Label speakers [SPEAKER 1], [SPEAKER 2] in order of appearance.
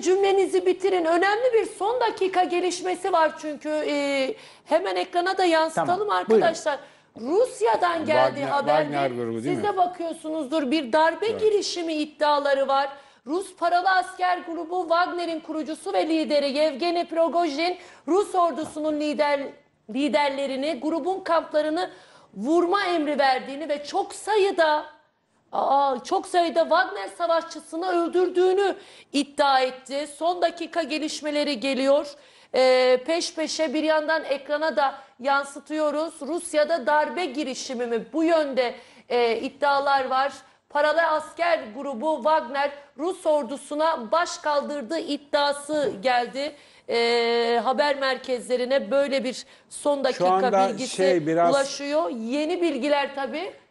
[SPEAKER 1] Cümlenizi bitirin. Önemli bir son dakika gelişmesi var çünkü. Ee, hemen ekrana da yansıtalım Tamam, arkadaşlar. Rusya'dan geldi Wagner- Siz de bakıyorsunuzdur bir darbe girişimi iddiaları var. Rus paralı asker grubu Wagner'in kurucusu ve lideri Yevgeni Prigojin Rus ordusunun lider liderlerini grubun kamplarını vurma emri verdiğini ve çok sayıda Aa, çok sayıda Wagner savaşçısını öldürdüğünü iddia etti. Son dakika gelişmeleri geliyor. Ee, peş peşe bir yandan ekrana da yansıtıyoruz. Rusya'da darbe girişimi mi? Bu yönde e, iddialar var. Paralı asker grubu Wagner Rus ordusuna baş kaldırdığı iddiası geldi. Ee, haber merkezlerine böyle bir son dakika bilgisi şey, biraz- ulaşıyor. Yeni bilgiler tabii.